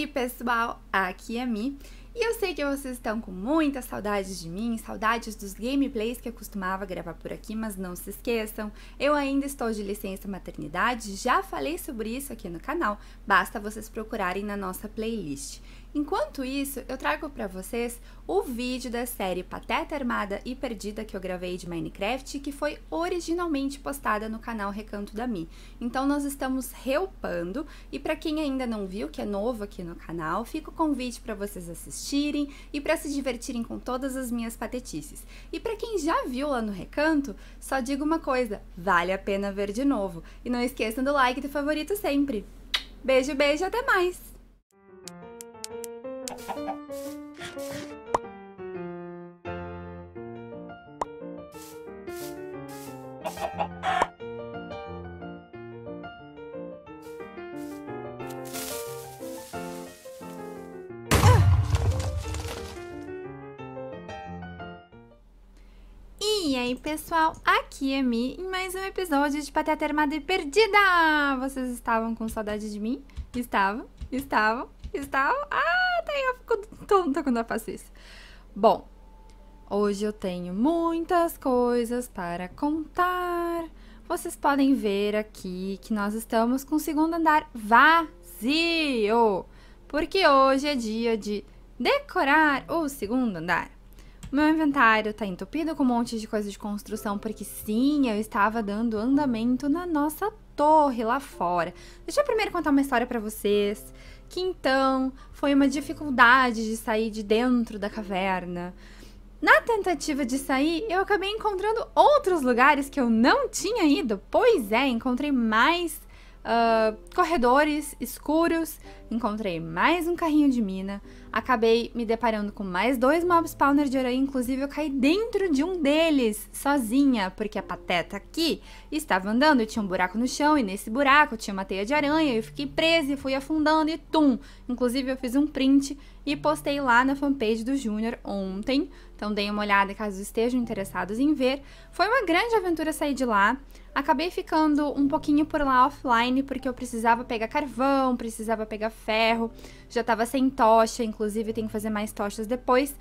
aí, pessoal? Aqui é a Mi. E eu sei que vocês estão com muitas saudades de mim, saudades dos gameplays que eu costumava gravar por aqui, mas não se esqueçam, eu ainda estou de licença maternidade, já falei sobre isso aqui no canal, basta vocês procurarem na nossa playlist. Enquanto isso, eu trago para vocês o vídeo da série Pateta Armada e Perdida que eu gravei de Minecraft, que foi originalmente postada no canal Recanto da Mi. Então nós estamos reupando e para quem ainda não viu, que é novo aqui no canal, fica o convite para vocês assistirem assistirem e para se divertirem com todas as minhas patetices. E para quem já viu lá no Recanto, só digo uma coisa: vale a pena ver de novo. E não esqueçam do like e do favorito sempre. Beijo, beijo, até mais! Ha E aí, pessoal, aqui é Mi em mais um episódio de Pateta Armada e Perdida! Vocês estavam com saudade de mim? Estavam, estavam, estavam. Ah, tá até eu fico tonta quando eu faço isso. Bom, hoje eu tenho muitas coisas para contar. Vocês podem ver aqui que nós estamos com o segundo andar vazio, porque hoje é dia de decorar o segundo andar. Meu inventário tá entupido com um monte de coisa de construção, porque sim, eu estava dando andamento na nossa torre lá fora. Deixa eu primeiro contar uma história para vocês, que então foi uma dificuldade de sair de dentro da caverna. Na tentativa de sair, eu acabei encontrando outros lugares que eu não tinha ido. Pois é, encontrei mais uh, corredores escuros, encontrei mais um carrinho de mina, acabei me deparando com mais dois mob spawner de aranha, inclusive eu caí dentro de um deles, sozinha, porque a pateta aqui estava andando e tinha um buraco no chão, e nesse buraco tinha uma teia de aranha, eu fiquei presa e fui afundando e tum! Inclusive eu fiz um print e postei lá na fanpage do Júnior ontem, então deem uma olhada caso estejam interessados em ver. Foi uma grande aventura sair de lá, Acabei ficando um pouquinho por lá offline, porque eu precisava pegar carvão, precisava pegar ferro, já tava sem tocha, inclusive tem que fazer mais tochas depois.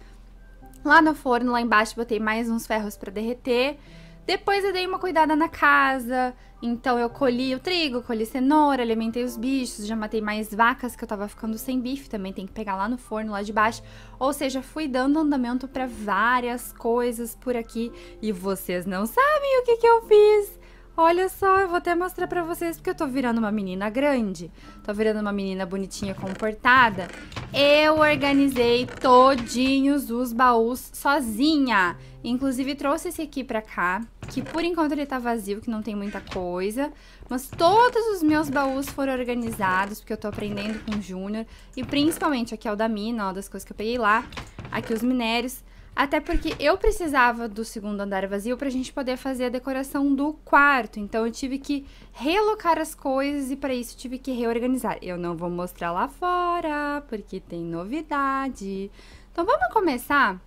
Lá no forno, lá embaixo, botei mais uns ferros para derreter. Depois eu dei uma cuidada na casa, então eu colhi o trigo, colhi cenoura, alimentei os bichos, já matei mais vacas que eu tava ficando sem bife, também tem que pegar lá no forno, lá de baixo. Ou seja, fui dando andamento para várias coisas por aqui e vocês não sabem o que, que eu fiz. Olha só, eu vou até mostrar pra vocês, porque eu tô virando uma menina grande. Tô virando uma menina bonitinha, comportada. Eu organizei todinhos os baús sozinha. Inclusive, trouxe esse aqui pra cá, que por enquanto ele tá vazio, que não tem muita coisa. Mas todos os meus baús foram organizados, porque eu tô aprendendo com o Júnior. E principalmente aqui é o da mina, ó, das coisas que eu peguei lá. Aqui os minérios. Até porque eu precisava do segundo andar vazio pra gente poder fazer a decoração do quarto. Então eu tive que relocar as coisas e para isso tive que reorganizar. Eu não vou mostrar lá fora, porque tem novidade. Então vamos começar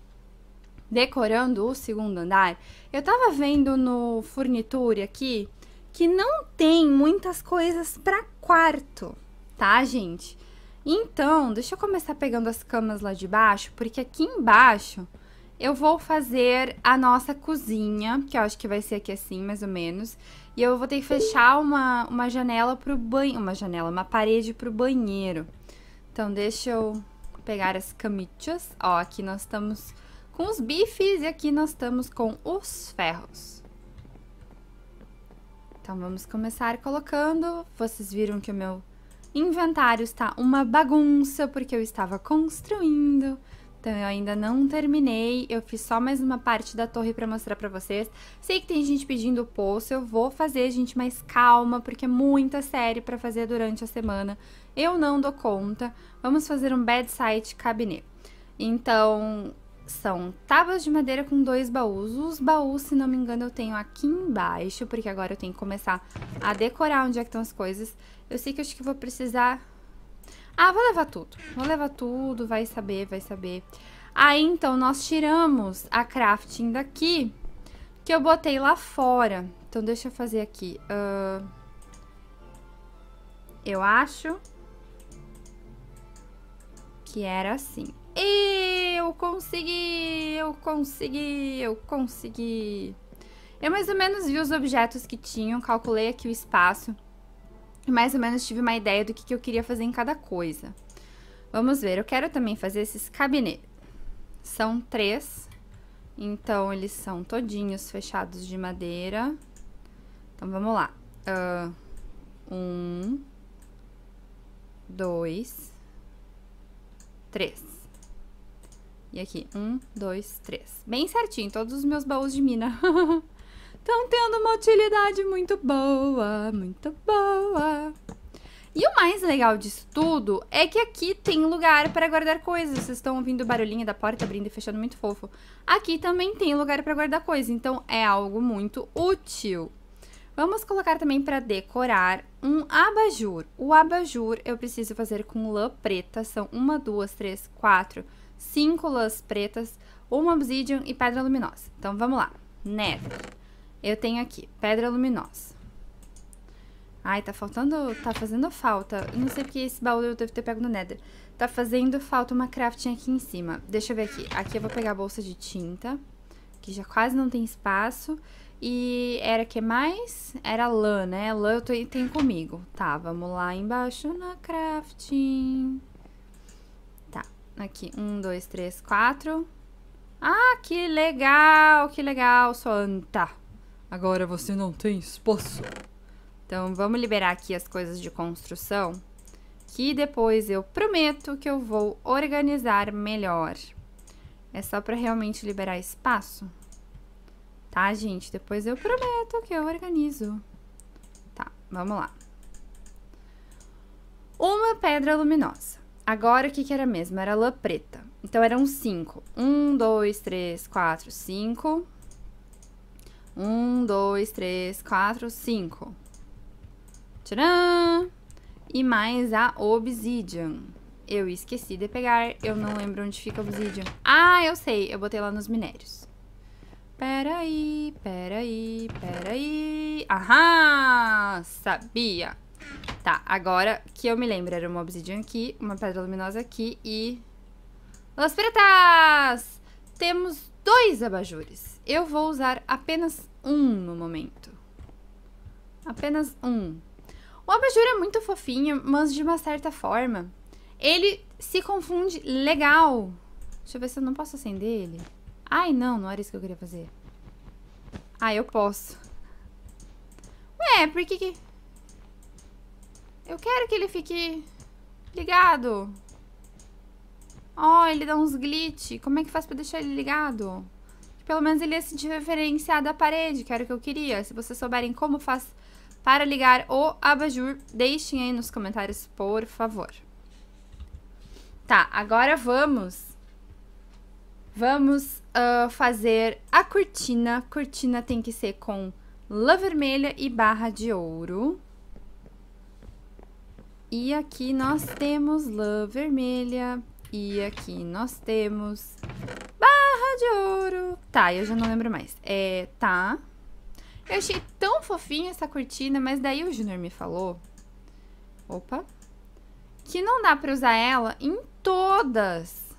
decorando o segundo andar. Eu tava vendo no Furniture aqui que não tem muitas coisas para quarto, tá, gente? Então, deixa eu começar pegando as camas lá de baixo, porque aqui embaixo eu vou fazer a nossa cozinha, que eu acho que vai ser aqui assim, mais ou menos. E eu vou ter que fechar uma, uma janela pro banho... Uma janela, uma parede pro banheiro. Então, deixa eu pegar as camichas. Ó, aqui nós estamos com os bifes e aqui nós estamos com os ferros. Então, vamos começar colocando. Vocês viram que o meu inventário está uma bagunça, porque eu estava construindo... Então eu ainda não terminei, eu fiz só mais uma parte da torre para mostrar para vocês. Sei que tem gente pedindo o poço, eu vou fazer, gente, mais calma, porque é muita série para fazer durante a semana. Eu não dou conta. Vamos fazer um bedside cabinet. Então, são tábuas de madeira com dois baús. Os baús, se não me engano, eu tenho aqui embaixo, porque agora eu tenho que começar a decorar onde é que estão as coisas. Eu sei que eu acho que vou precisar ah, vou levar tudo. Vou levar tudo, vai saber, vai saber. Aí, então, nós tiramos a crafting daqui, que eu botei lá fora. Então, deixa eu fazer aqui. Uh, eu acho que era assim. Eu consegui, eu consegui, eu consegui. Eu mais ou menos vi os objetos que tinham, calculei aqui o espaço e mais ou menos tive uma ideia do que, que eu queria fazer em cada coisa. Vamos ver, eu quero também fazer esses cabinetes. São três, então eles são todinhos fechados de madeira. Então vamos lá. Uh, um, dois, três. E aqui, um, dois, três. Bem certinho, todos os meus baús de mina. Estão tendo uma utilidade muito boa, muito boa. E o mais legal disso tudo é que aqui tem lugar para guardar coisas. Vocês estão ouvindo o barulhinho da porta abrindo e fechando muito fofo. Aqui também tem lugar para guardar coisas, então é algo muito útil. Vamos colocar também para decorar um abajur. O abajur eu preciso fazer com lã preta. São uma, duas, três, quatro, cinco lãs pretas, uma obsidian e pedra luminosa. Então vamos lá. Neve. Eu tenho aqui, pedra luminosa. Ai, tá faltando... Tá fazendo falta. Não sei porque esse baú eu devo ter pego no Nether. Tá fazendo falta uma crafting aqui em cima. Deixa eu ver aqui. Aqui eu vou pegar a bolsa de tinta, que já quase não tem espaço. E era que mais? Era lã, né? Lã eu tô, tenho comigo. Tá, vamos lá embaixo na crafting. Tá, aqui. Um, dois, três, quatro. Ah, que legal, que legal, sua anta. Agora você não tem espaço. Então vamos liberar aqui as coisas de construção. Que depois eu prometo que eu vou organizar melhor. É só para realmente liberar espaço. Tá, gente? Depois eu prometo que eu organizo. Tá, vamos lá. Uma pedra luminosa. Agora o que, que era mesmo? Era lã preta. Então eram cinco. Um, dois, três, quatro, cinco. Um, dois, três, quatro, cinco. Tcharam! E mais a obsidian. Eu esqueci de pegar, eu não lembro onde fica a obsidian. Ah, eu sei, eu botei lá nos minérios. Peraí, peraí, peraí. Aham! Sabia! Tá, agora que eu me lembro, era uma obsidian aqui, uma pedra luminosa aqui e... Las pretas! Temos dois abajures. Eu vou usar apenas um no momento. Apenas um. O abajur é muito fofinho, mas de uma certa forma. Ele se confunde legal. Deixa eu ver se eu não posso acender ele. Ai, não, não era isso que eu queria fazer. Ah, eu posso. Ué, por que que... Eu quero que ele fique ligado. Ó, oh, ele dá uns glitch. Como é que faz pra deixar ele ligado? Pelo menos ele ia se diferenciar da parede, que era o que eu queria. Se vocês souberem como faz para ligar o abajur, deixem aí nos comentários, por favor. Tá, agora vamos... Vamos uh, fazer a cortina. Cortina tem que ser com lã vermelha e barra de ouro. E aqui nós temos lã vermelha, e aqui nós temos barra de ouro. Tá, eu já não lembro mais. É, tá. Eu achei tão fofinha essa cortina, mas daí o Junior me falou... Opa. Que não dá pra usar ela em todas.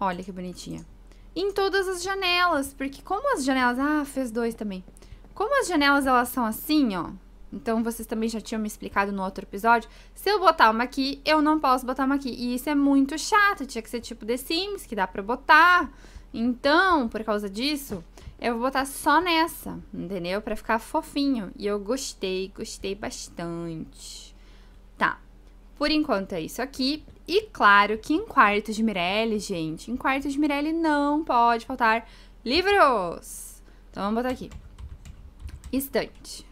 Olha que bonitinha. Em todas as janelas, porque como as janelas... Ah, fez dois também. Como as janelas, elas são assim, ó. Então vocês também já tinham me explicado no outro episódio. Se eu botar uma aqui, eu não posso botar uma aqui. E isso é muito chato. Tinha que ser tipo The Sims, que dá pra botar. Então, por causa disso, eu vou botar só nessa, entendeu? Pra ficar fofinho. E eu gostei, gostei bastante. Tá. Por enquanto é isso aqui. E claro que em quarto de Mirelle, gente, em quarto de Mirelle não pode faltar livros. Então vamos botar aqui. Estante.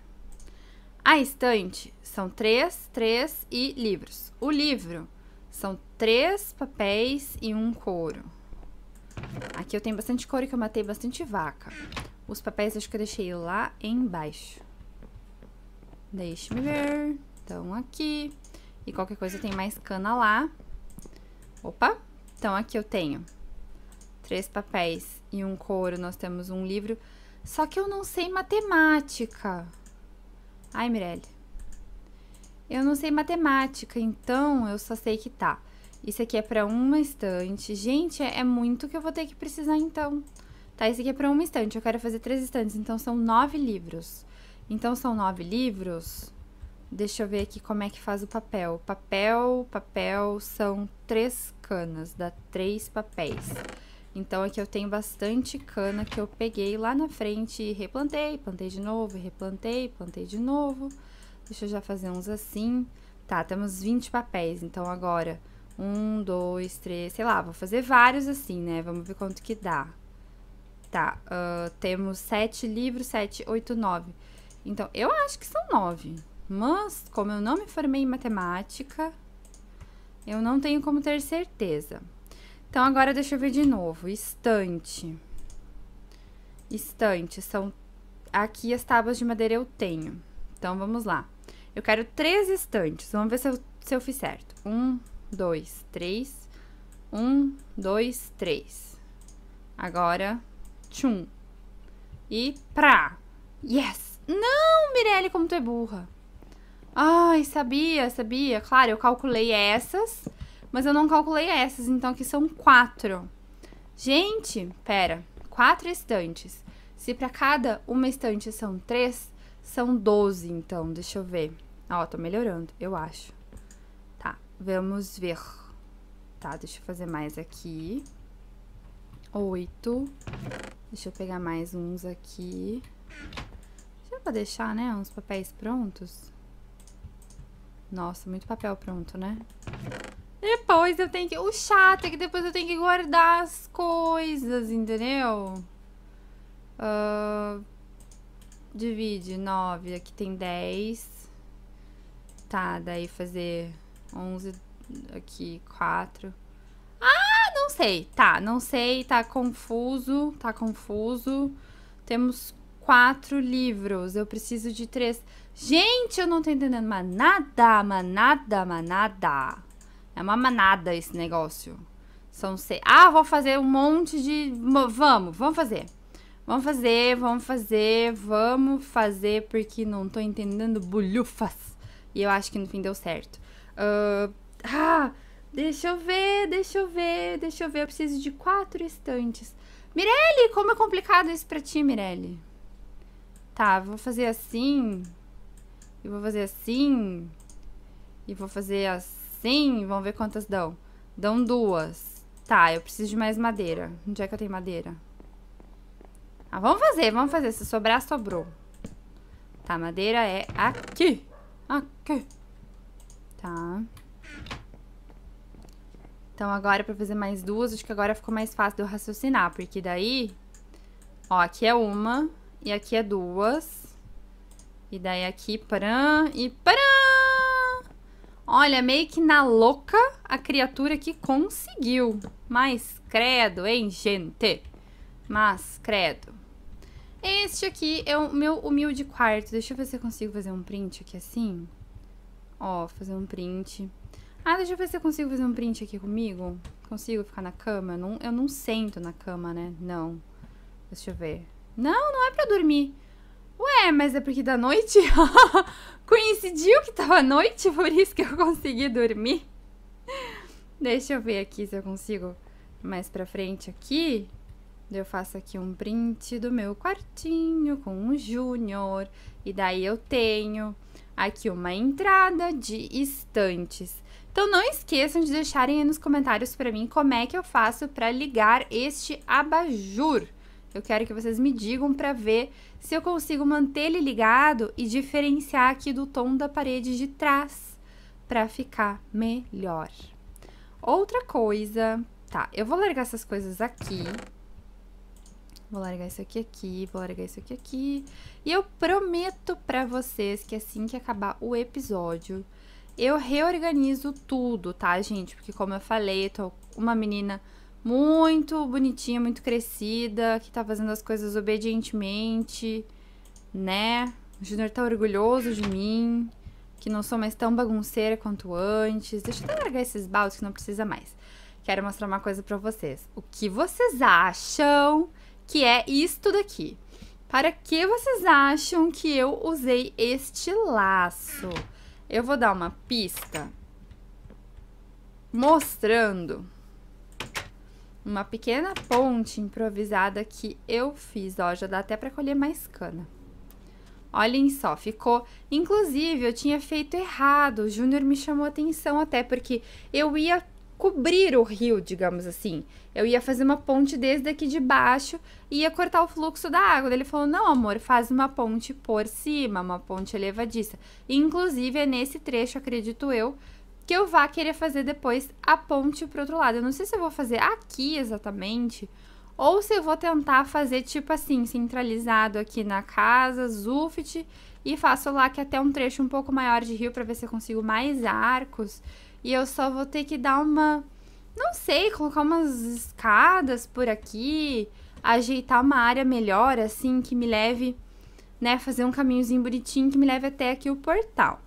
A estante são três, três e livros. O livro são três papéis e um couro. Aqui eu tenho bastante couro que eu matei bastante vaca. Os papéis acho que eu deixei lá embaixo. Deixe-me ver. Então, aqui. E qualquer coisa tem mais cana lá. Opa! Então, aqui eu tenho três papéis e um couro. Nós temos um livro. Só que eu não sei matemática. Matemática. Ai, Mirelle. Eu não sei matemática, então eu só sei que tá. Isso aqui é para uma estante. Gente, é, é muito que eu vou ter que precisar então. Tá, isso aqui é para uma estante. Eu quero fazer três estantes, então são nove livros. Então são nove livros. Deixa eu ver aqui como é que faz o papel. Papel, papel, são três canas, dá três papéis. Então aqui eu tenho bastante cana que eu peguei lá na frente e replantei, plantei de novo, replantei, plantei de novo. Deixa eu já fazer uns assim. Tá, temos 20 papéis, então agora um, dois, três, sei lá, vou fazer vários assim, né? Vamos ver quanto que dá. Tá, uh, temos sete livros, sete, oito, nove. Então, eu acho que são nove. Mas, como eu não me formei em matemática, eu não tenho como ter certeza. Então, agora deixa eu ver de novo. Estante. Estante. São aqui as tábuas de madeira eu tenho. Então, vamos lá. Eu quero três estantes. Vamos ver se eu, se eu fiz certo. Um, dois, três. Um, dois, três. Agora, tchum. E pra. Yes! Não, Mirelle, como tu é burra. Ai, sabia, sabia. Claro, eu calculei essas mas eu não calculei essas, então aqui são quatro. Gente, pera, quatro estantes. Se para cada uma estante são três, são doze então, deixa eu ver. Ó, tô melhorando, eu acho. Tá, vamos ver. Tá, deixa eu fazer mais aqui. Oito. Deixa eu pegar mais uns aqui. Já pra deixar, né, uns papéis prontos. Nossa, muito papel pronto, né? Depois eu tenho que. O chato é que depois eu tenho que guardar as coisas, entendeu? Uh, divide 9, aqui tem 10. Tá, daí fazer 11, aqui 4. Ah, não sei. Tá, não sei, tá confuso, tá confuso. Temos 4 livros, eu preciso de 3. Gente, eu não tô entendendo, mas nada, mas nada, mas nada. É uma manada esse negócio. São seis. Ah, vou fazer um monte de. Vamos, vamos fazer. Vamos fazer, vamos fazer, vamos fazer, porque não tô entendendo bolhufas. E eu acho que no fim deu certo. Uh, ah, deixa eu ver, deixa eu ver, deixa eu ver. Eu preciso de quatro estantes. Mirelle, como é complicado isso pra ti, Mirelle? Tá, vou fazer assim. E vou fazer assim. E vou fazer assim assim, vamos ver quantas dão. Dão duas. Tá, eu preciso de mais madeira. Onde é que eu tenho madeira? Ah, vamos fazer, vamos fazer. Se sobrar, sobrou. Tá, madeira é aqui. Aqui. Tá. Então, agora, pra fazer mais duas, acho que agora ficou mais fácil de eu raciocinar. Porque daí... Ó, aqui é uma. E aqui é duas. E daí aqui, param. E param! Olha, meio que na louca a criatura que conseguiu. Mas credo, hein, gente? Mas credo. Este aqui é o meu humilde quarto. Deixa eu ver se eu consigo fazer um print aqui assim. Ó, fazer um print. Ah, deixa eu ver se eu consigo fazer um print aqui comigo. Consigo ficar na cama? Eu não, eu não sento na cama, né? Não. Deixa eu ver. Não, não é pra dormir. Ué, mas é porque da noite? Coincidiu que tava noite, por isso que eu consegui dormir. Deixa eu ver aqui se eu consigo mais pra frente aqui. Eu faço aqui um print do meu quartinho com o Júnior. E daí eu tenho aqui uma entrada de estantes. Então não esqueçam de deixarem aí nos comentários para mim como é que eu faço para ligar este abajur. Eu quero que vocês me digam para ver se eu consigo manter ele ligado e diferenciar aqui do tom da parede de trás para ficar melhor. Outra coisa, tá, eu vou largar essas coisas aqui. Vou largar isso aqui aqui, vou largar isso aqui aqui. E eu prometo para vocês que assim que acabar o episódio, eu reorganizo tudo, tá, gente? Porque como eu falei, eu tô uma menina muito bonitinha, muito crescida, que tá fazendo as coisas obedientemente, né? O Junior tá orgulhoso de mim, que não sou mais tão bagunceira quanto antes. Deixa eu até largar esses baldes que não precisa mais. Quero mostrar uma coisa pra vocês. O que vocês acham que é isto daqui? Para que vocês acham que eu usei este laço? Eu vou dar uma pista mostrando uma pequena ponte improvisada que eu fiz, ó, já dá até para colher mais cana. Olhem só, ficou. Inclusive, eu tinha feito errado. O Júnior me chamou atenção até porque eu ia cobrir o rio, digamos assim. Eu ia fazer uma ponte desde aqui de baixo e ia cortar o fluxo da água. Ele falou: "Não, amor, faz uma ponte por cima, uma ponte elevadiça". Inclusive é nesse trecho, acredito eu, que eu vá querer fazer depois a ponte pro outro lado. Eu não sei se eu vou fazer aqui exatamente, ou se eu vou tentar fazer tipo assim, centralizado aqui na casa, Zulfit, e faço lá que é até um trecho um pouco maior de rio para ver se eu consigo mais arcos. E eu só vou ter que dar uma, não sei, colocar umas escadas por aqui, ajeitar uma área melhor assim que me leve, né, fazer um caminhozinho bonitinho que me leve até aqui o portal.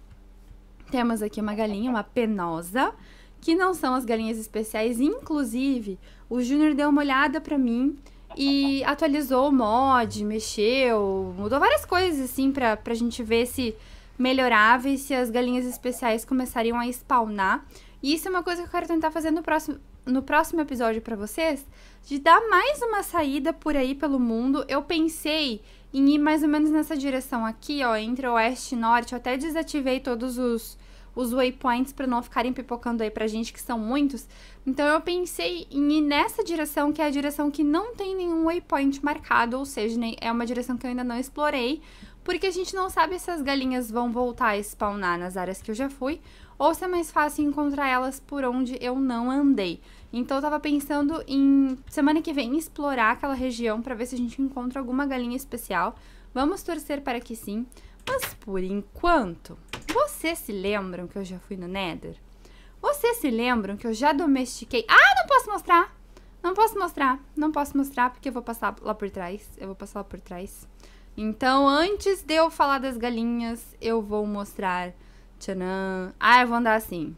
Temos aqui é uma galinha, uma penosa, que não são as galinhas especiais. Inclusive, o Júnior deu uma olhada para mim e atualizou o mod, mexeu, mudou várias coisas assim pra, pra gente ver se melhorava e se as galinhas especiais começariam a spawnar. E isso é uma coisa que eu quero tentar fazer no próximo, no próximo episódio para vocês, de dar mais uma saída por aí pelo mundo. Eu pensei em ir mais ou menos nessa direção aqui, ó, entre oeste e norte. Eu até desativei todos os, os waypoints para não ficarem pipocando aí pra gente, que são muitos. Então eu pensei em ir nessa direção, que é a direção que não tem nenhum waypoint marcado, ou seja, é uma direção que eu ainda não explorei, porque a gente não sabe se as galinhas vão voltar a spawnar nas áreas que eu já fui, ou se é mais fácil encontrar elas por onde eu não andei. Então eu tava pensando em semana que vem explorar aquela região para ver se a gente encontra alguma galinha especial. Vamos torcer para que sim. Mas por enquanto, vocês se lembram que eu já fui no Nether? Vocês se lembram que eu já domestiquei? Ah, não posso mostrar! Não posso mostrar, não posso mostrar porque eu vou passar lá por trás. Eu vou passar lá por trás. Então, antes de eu falar das galinhas, eu vou mostrar. Tcharam! Ah, eu vou andar assim.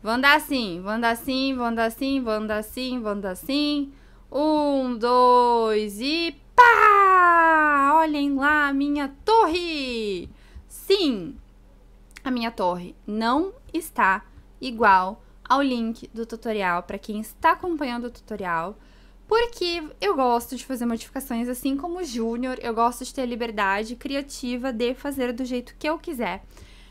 Vou andar assim, vou andar assim, vou andar assim, vou andar assim, vou andar assim. Um, dois e pá! Olhem lá a minha torre! Sim, a minha torre não está igual ao link do tutorial para quem está acompanhando o tutorial, porque eu gosto de fazer modificações assim como o Júnior, eu gosto de ter liberdade criativa de fazer do jeito que eu quiser.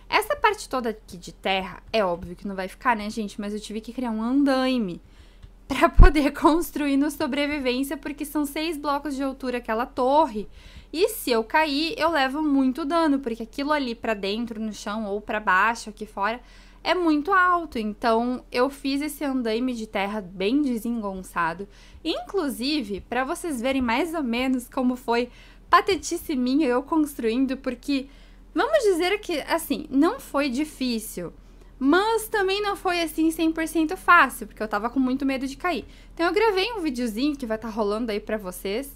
Essa parte toda aqui de terra, é óbvio que não vai ficar, né, gente? Mas eu tive que criar um andaime para poder construir no sobrevivência, porque são seis blocos de altura aquela torre. E se eu cair, eu levo muito dano, porque aquilo ali para dentro, no chão ou para baixo, aqui fora, é muito alto. Então, eu fiz esse andaime de terra bem desengonçado. Inclusive, para vocês verem mais ou menos como foi patetice minha eu construindo, porque Vamos dizer que, assim, não foi difícil, mas também não foi assim 100% fácil, porque eu tava com muito medo de cair. Então eu gravei um videozinho que vai estar tá rolando aí para vocês,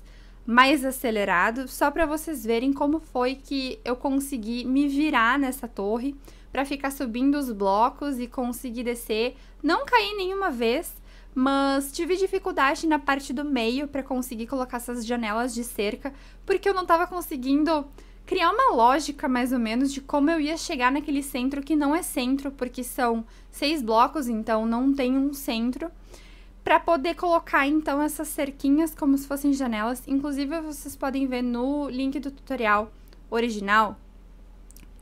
mais acelerado, só para vocês verem como foi que eu consegui me virar nessa torre para ficar subindo os blocos e conseguir descer. Não caí nenhuma vez, mas tive dificuldade na parte do meio para conseguir colocar essas janelas de cerca, porque eu não estava conseguindo criar uma lógica mais ou menos de como eu ia chegar naquele centro que não é centro, porque são seis blocos, então não tem um centro, para poder colocar então essas cerquinhas como se fossem janelas. Inclusive, vocês podem ver no link do tutorial original.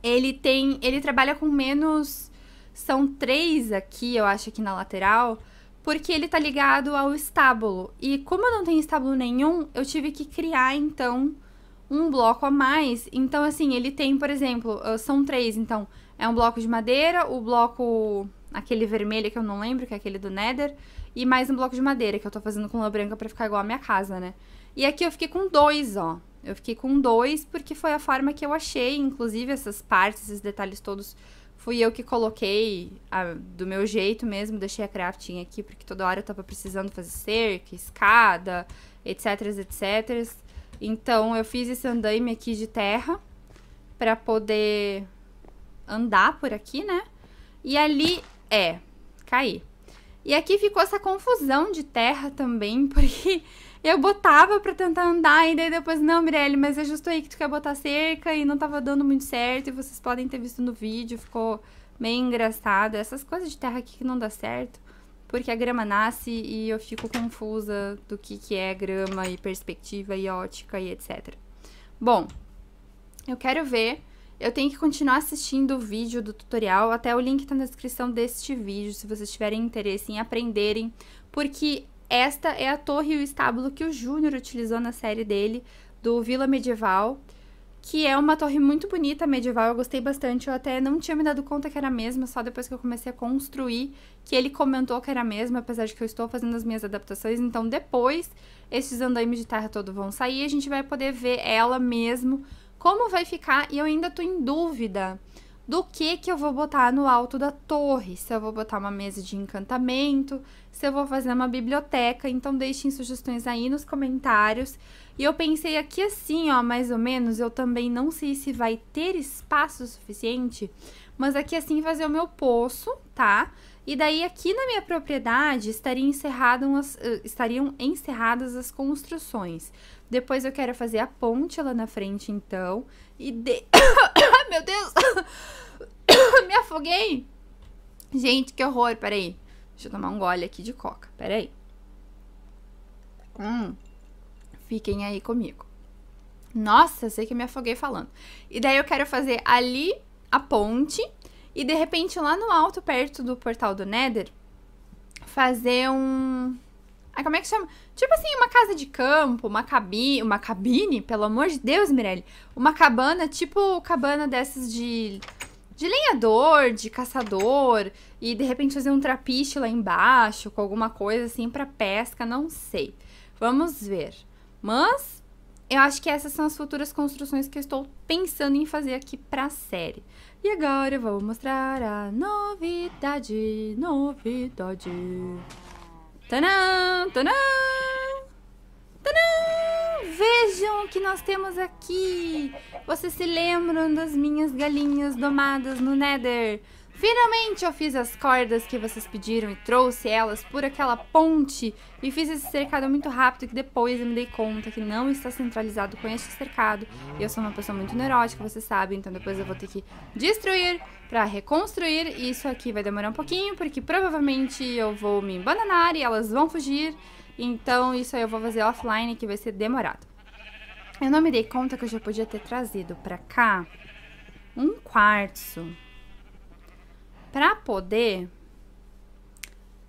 Ele tem, ele trabalha com menos são três aqui, eu acho aqui na lateral, porque ele tá ligado ao estábulo. E como eu não tenho estábulo nenhum, eu tive que criar então um bloco a mais. Então, assim, ele tem, por exemplo, ah, são três, então. É um bloco de madeira, o bloco. aquele vermelho que eu não lembro, que é aquele do Nether, e mais um bloco de madeira, que eu tô fazendo com lã branca pra ficar igual a minha casa, né? E aqui eu fiquei com dois, ó. Eu fiquei com dois porque foi a forma que eu achei, inclusive essas partes, esses detalhes todos. Fui eu que coloquei a, do meu jeito mesmo, deixei a crafting aqui, porque toda hora eu tava precisando fazer cerca, escada, etc, etc. Então, eu fiz esse andaime aqui de terra para poder andar por aqui, né? E ali é cair. E aqui ficou essa confusão de terra também, porque eu botava para tentar andar e daí depois, não, Mirelle, mas é justo aí que tu quer botar cerca e não tava dando muito certo e vocês podem ter visto no vídeo, ficou meio engraçado. Essas coisas de terra aqui que não dá certo porque a grama nasce e eu fico confusa do que, que é grama e perspectiva e ótica e etc. Bom, eu quero ver. Eu tenho que continuar assistindo o vídeo do tutorial, até o link está na descrição deste vídeo, se vocês tiverem interesse em aprenderem, porque esta é a torre e o estábulo que o Júnior utilizou na série dele do Vila Medieval que é uma torre muito bonita, medieval, eu gostei bastante. Eu até não tinha me dado conta que era a mesma, só depois que eu comecei a construir, que ele comentou que era a mesma, apesar de que eu estou fazendo as minhas adaptações. Então, depois, esses andaimes de terra todo vão sair, a gente vai poder ver ela mesmo, como vai ficar, e eu ainda tô em dúvida do que que eu vou botar no alto da torre, se eu vou botar uma mesa de encantamento, se eu vou fazer uma biblioteca, então deixem sugestões aí nos comentários. E eu pensei aqui assim, ó, mais ou menos, eu também não sei se vai ter espaço suficiente, mas aqui assim fazer o meu poço, tá? E daí aqui na minha propriedade estariam encerradas, eh, estariam encerradas as construções. Depois eu quero fazer a ponte lá na frente, então. E de... Meu Deus! Me afoguei! Gente, que horror, peraí. Deixa eu tomar um gole aqui de coca, peraí. Hum, fiquem aí comigo. Nossa, sei que me afoguei falando. E daí eu quero fazer ali a ponte e de repente lá no alto, perto do portal do Nether, fazer um Ai, como é que chama? Tipo assim, uma casa de campo, uma cabine. Uma cabine, pelo amor de Deus, Mirelle. Uma cabana, tipo cabana dessas de. De lenhador, de caçador, e de repente fazer um trapiche lá embaixo, com alguma coisa assim para pesca, não sei. Vamos ver. Mas eu acho que essas são as futuras construções que eu estou pensando em fazer aqui para a série. E agora eu vou mostrar a novidade, novidade. Tanã, tanã, tanã. Vejam o que nós temos aqui. Vocês se lembram das minhas galinhas domadas no Nether? Finalmente eu fiz as cordas que vocês pediram e trouxe elas por aquela ponte e fiz esse cercado muito rápido que depois eu me dei conta que não está centralizado com este cercado. Eu sou uma pessoa muito neurótica, vocês sabem, então depois eu vou ter que destruir para reconstruir. E isso aqui vai demorar um pouquinho porque provavelmente eu vou me embananar e elas vão fugir. Então isso aí eu vou fazer offline que vai ser demorado. Eu não me dei conta que eu já podia ter trazido para cá um quartzo para poder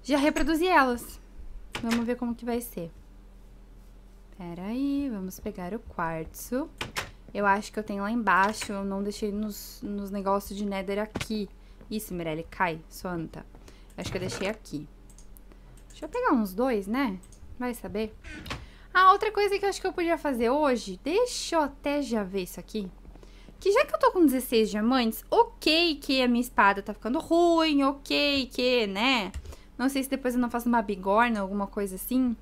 já reproduzir elas. Vamos ver como que vai ser. Pera aí, vamos pegar o quartzo. Eu acho que eu tenho lá embaixo, eu não deixei nos, nos negócios de nether aqui. Isso, Mirelle, cai, Santa. Acho que eu deixei aqui. Deixa eu pegar uns dois, né? Vai saber. Ah, outra coisa que eu acho que eu podia fazer hoje, deixa eu até já ver isso aqui que já que eu tô com 16 diamantes, ok que a minha espada tá ficando ruim, ok que, né? Não sei se depois eu não faço uma bigorna, alguma coisa assim,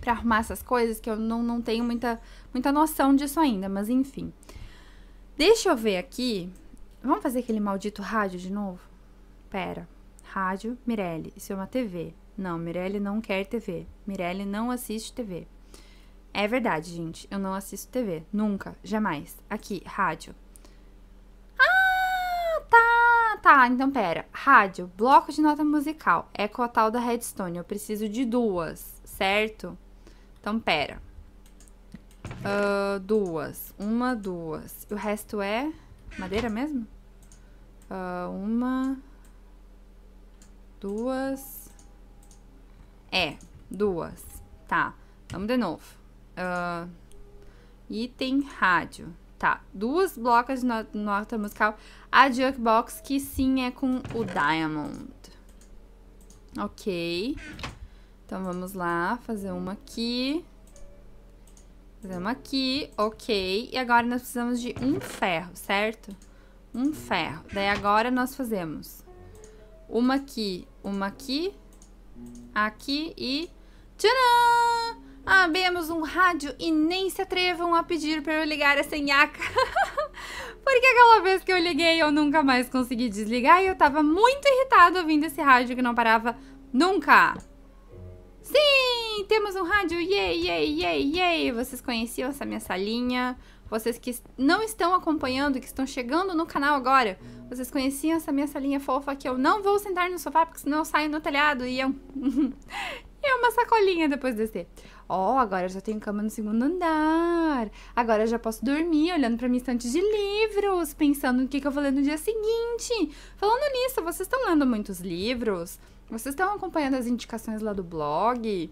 pra arrumar essas coisas, que eu não, não tenho muita, muita noção disso ainda, mas enfim. Deixa eu ver aqui. Vamos fazer aquele maldito rádio de novo? Pera. Rádio, Mirelle, isso é uma TV. Não, Mirelle não quer TV. Mirelle não assiste TV. É verdade, gente. Eu não assisto TV. Nunca. Jamais. Aqui, rádio. Ah, tá. Tá, então pera. Rádio, bloco de nota musical. É com a tal da Redstone. Eu preciso de duas, certo? Então pera. Uh, duas. Uma, duas. O resto é madeira mesmo? Uh, uma. Duas. É, duas. Tá. Vamos de novo. Uh, item rádio. Tá, duas blocas de nota musical. A Jukebox, que sim é com o Diamond. Ok. Então vamos lá, fazer uma aqui. Fazer uma aqui, ok. E agora nós precisamos de um ferro, certo? Um ferro. Daí agora nós fazemos uma aqui, uma aqui, aqui e... Tcharam! Abemos um rádio e nem se atrevam a pedir para eu ligar essa nhaca. Porque aquela vez que eu liguei, eu nunca mais consegui desligar e eu tava muito irritado ouvindo esse rádio que não parava nunca. Sim, temos um rádio, yay, yay, yay, yay. Vocês conheciam essa minha salinha? Vocês que não estão acompanhando, que estão chegando no canal agora, vocês conheciam essa minha salinha fofa que eu não vou sentar no sofá porque senão eu saio no telhado e é eu... é uma sacolinha depois descer. Ó, oh, agora eu já tenho cama no segundo andar. Agora eu já posso dormir olhando para minha estante de livros, pensando no que, que eu vou ler no dia seguinte. Falando nisso, vocês estão lendo muitos livros? Vocês estão acompanhando as indicações lá do blog?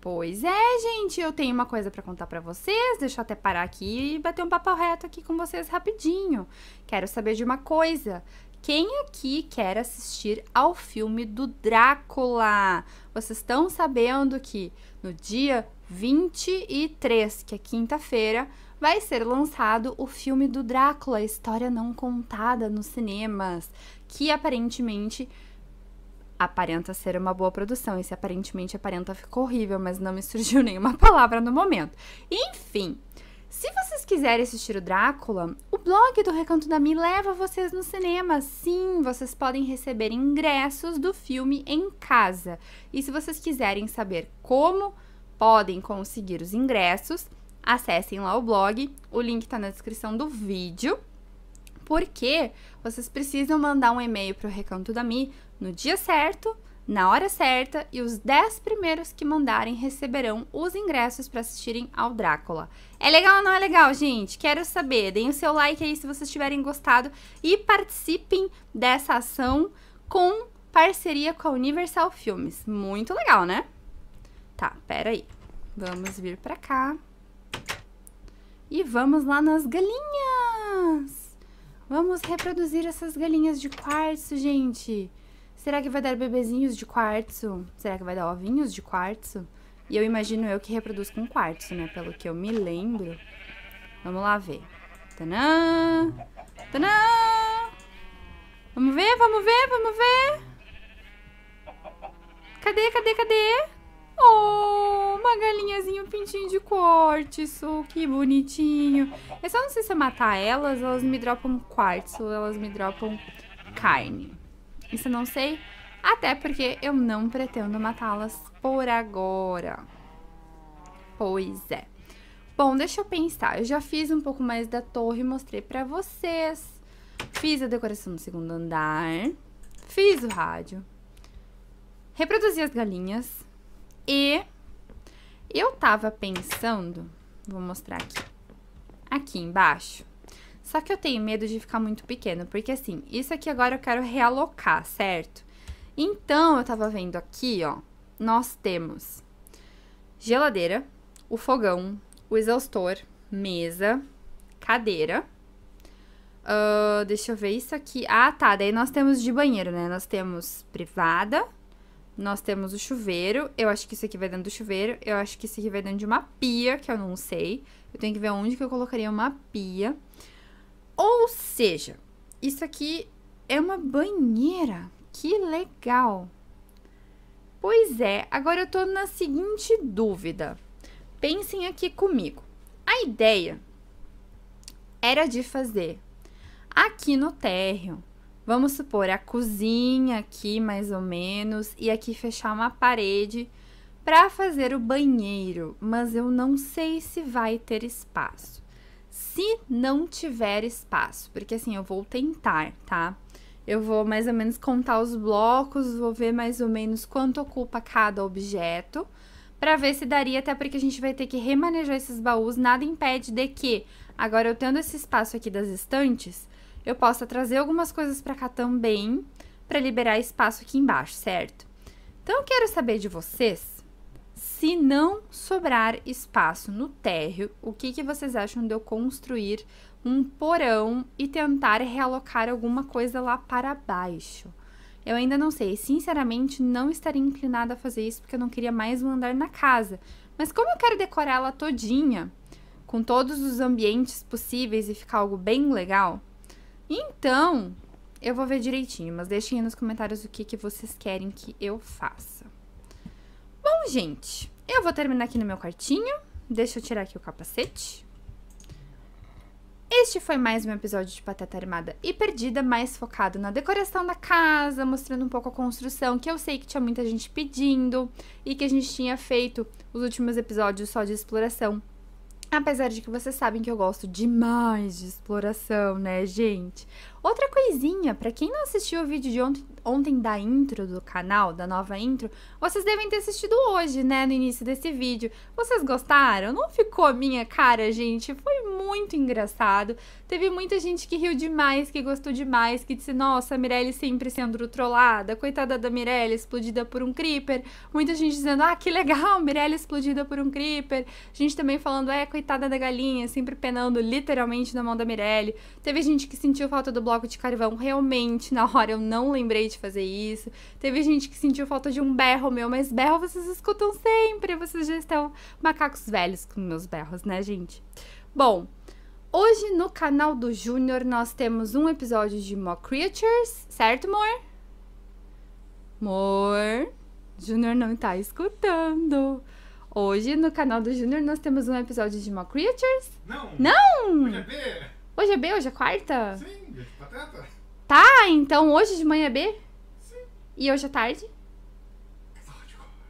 Pois é, gente, eu tenho uma coisa para contar para vocês. Deixa eu até parar aqui e bater um papo reto aqui com vocês rapidinho. Quero saber de uma coisa. Quem aqui quer assistir ao filme do Drácula? Vocês estão sabendo que no dia 23, que é quinta-feira, vai ser lançado o filme do Drácula, História Não Contada, nos cinemas, que aparentemente aparenta ser uma boa produção. Esse aparentemente aparenta ficou horrível, mas não me surgiu nenhuma palavra no momento. Enfim, se vocês quiserem assistir o Drácula, o blog do Recanto da Mi leva vocês no cinema. Sim, vocês podem receber ingressos do filme em casa. E se vocês quiserem saber como podem conseguir os ingressos, acessem lá o blog. O link está na descrição do vídeo. Porque vocês precisam mandar um e-mail para o Recanto da Mi no dia certo na hora certa e os 10 primeiros que mandarem receberão os ingressos para assistirem ao Drácula. É legal ou não é legal, gente? Quero saber. Deem o seu like aí se vocês tiverem gostado e participem dessa ação com parceria com a Universal Filmes. Muito legal, né? Tá, pera aí. Vamos vir para cá. E vamos lá nas galinhas. Vamos reproduzir essas galinhas de quartzo, gente. Será que vai dar bebezinhos de quartzo? Será que vai dar ovinhos de quartzo? E eu imagino eu que reproduz com quartzo, né? Pelo que eu me lembro. Vamos lá ver. Tanã! Tanã! Vamos ver, vamos ver, vamos ver! Cadê, cadê, cadê? Oh, uma galinhazinha, um pintinho de quartzo, que bonitinho. Eu só não sei se eu matar elas, elas me dropam quartzo, elas me dropam carne. Isso eu não sei, até porque eu não pretendo matá-las por agora. Pois é. Bom, deixa eu pensar. Eu já fiz um pouco mais da torre, mostrei pra vocês. Fiz a decoração do segundo andar. Fiz o rádio. Reproduzi as galinhas. E eu tava pensando... Vou mostrar aqui. Aqui embaixo só que eu tenho medo de ficar muito pequeno, porque assim, isso aqui agora eu quero realocar, certo? Então, eu tava vendo aqui, ó, nós temos geladeira, o fogão, o exaustor, mesa, cadeira. Uh, deixa eu ver isso aqui. Ah, tá. Daí nós temos de banheiro, né? Nós temos privada, nós temos o chuveiro. Eu acho que isso aqui vai dentro do chuveiro. Eu acho que isso aqui vai dentro de uma pia, que eu não sei. Eu tenho que ver onde que eu colocaria uma pia. Ou seja, isso aqui é uma banheira. Que legal! Pois é, agora eu tô na seguinte dúvida. Pensem aqui comigo. A ideia era de fazer aqui no térreo, vamos supor, a cozinha aqui mais ou menos, e aqui fechar uma parede para fazer o banheiro, mas eu não sei se vai ter espaço. Se não tiver espaço, porque assim eu vou tentar, tá? Eu vou mais ou menos contar os blocos, vou ver mais ou menos quanto ocupa cada objeto, para ver se daria, até porque a gente vai ter que remanejar esses baús. Nada impede de que, agora eu tendo esse espaço aqui das estantes, eu possa trazer algumas coisas para cá também, para liberar espaço aqui embaixo, certo? Então eu quero saber de vocês se não sobrar espaço no térreo, o que, que vocês acham de eu construir um porão e tentar realocar alguma coisa lá para baixo? Eu ainda não sei, sinceramente não estaria inclinada a fazer isso porque eu não queria mais um andar na casa. Mas como eu quero decorar ela todinha, com todos os ambientes possíveis e ficar algo bem legal, então eu vou ver direitinho, mas deixem aí nos comentários o que, que vocês querem que eu faça. Bom, gente, eu vou terminar aqui no meu quartinho. Deixa eu tirar aqui o capacete. Este foi mais um episódio de Pateta Armada e Perdida, mais focado na decoração da casa, mostrando um pouco a construção, que eu sei que tinha muita gente pedindo e que a gente tinha feito os últimos episódios só de exploração. Apesar de que vocês sabem que eu gosto demais de exploração, né, gente? Outra coisinha, para quem não assistiu o vídeo de ontem, ontem da intro do canal, da nova intro, vocês devem ter assistido hoje, né, no início desse vídeo. Vocês gostaram? Não ficou minha cara, gente? Foi muito engraçado. Teve muita gente que riu demais, que gostou demais, que disse, nossa, a Mirelle sempre sendo trollada, coitada da Mirelle, explodida por um creeper. Muita gente dizendo, ah, que legal, Mirelle explodida por um creeper. Gente também falando, é, coitada da galinha, sempre penando literalmente na mão da Mirelle. Teve gente que sentiu falta do bloco de carvão, realmente, na hora eu não lembrei de fazer isso. Teve gente que sentiu falta de um berro meu, mas berro vocês escutam sempre. Vocês já estão macacos velhos com meus berros, né, gente? Bom, hoje no canal do Júnior nós temos um episódio de More Creatures, certo, amor? Amor, Júnior não tá escutando. Hoje no canal do Júnior nós temos um episódio de More Creatures? Não! Não! Hoje é B! Hoje é B, hoje é quarta? Sim, é pateta. Tá, então hoje de manhã é B? Sim. E hoje à tarde?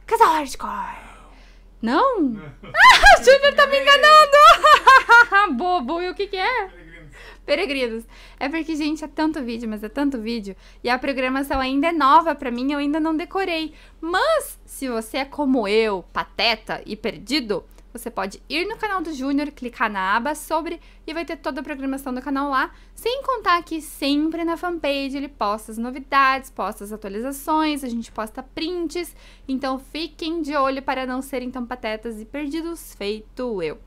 Casal hardcore. Não? ah, o Junior tá me enganando! Bobo, e o que que é? Peregrinos. É porque, gente, é tanto vídeo, mas é tanto vídeo. E a programação ainda é nova pra mim, eu ainda não decorei. Mas, se você é como eu, pateta e perdido, você pode ir no canal do Júnior, clicar na aba sobre e vai ter toda a programação do canal lá. Sem contar que sempre na fanpage ele posta as novidades, posta as atualizações, a gente posta prints. Então fiquem de olho para não serem tão patetas e perdidos feito eu.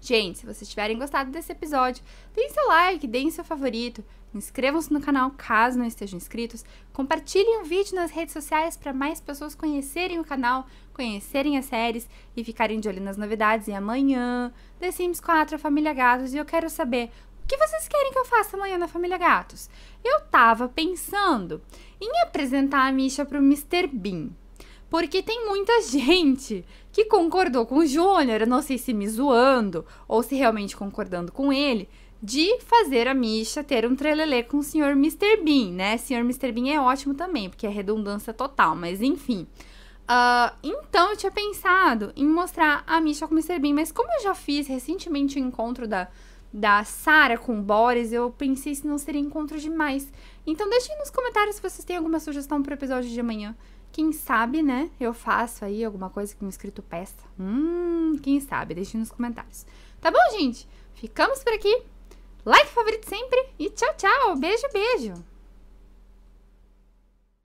Gente, se vocês tiverem gostado desse episódio, deem seu like, deem seu favorito, inscrevam-se no canal caso não estejam inscritos, compartilhem o vídeo nas redes sociais para mais pessoas conhecerem o canal, conhecerem as séries e ficarem de olho nas novidades. E amanhã, The Sims 4, a Família Gatos, e eu quero saber o que vocês querem que eu faça amanhã na Família Gatos. Eu tava pensando em apresentar a Misha para o Mr. Bean. Porque tem muita gente que concordou com o Júnior, não sei se me zoando ou se realmente concordando com ele, de fazer a Misha ter um trelelê com o Sr. Mr. Bean, né? Sr. Mr. Bean é ótimo também, porque é redundância total, mas enfim. Uh, então eu tinha pensado em mostrar a Misha com o Mr. Bean, mas como eu já fiz recentemente o encontro da, da Sara com o Boris, eu pensei se não seria encontro demais. Então deixem nos comentários se vocês têm alguma sugestão para o episódio de amanhã. Quem sabe, né? Eu faço aí alguma coisa que um inscrito peça. Hum, quem sabe? Deixe nos comentários. Tá bom, gente? Ficamos por aqui. Like favorito sempre e tchau, tchau. Beijo, beijo.